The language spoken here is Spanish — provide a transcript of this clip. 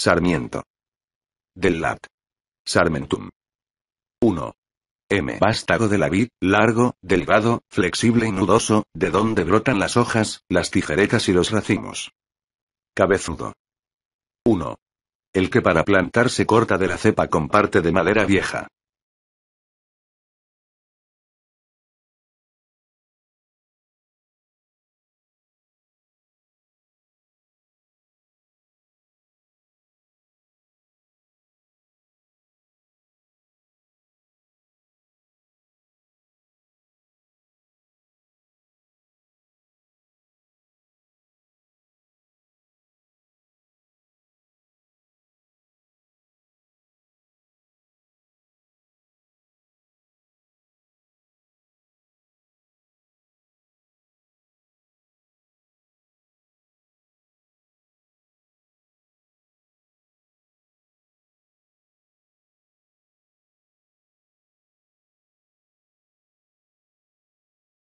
Sarmiento. Del lat. Sarmentum. 1. M. Vástago de la vid, largo, delgado, flexible y nudoso, de donde brotan las hojas, las tijeretas y los racimos. Cabezudo. 1. El que para plantar se corta de la cepa con parte de madera vieja.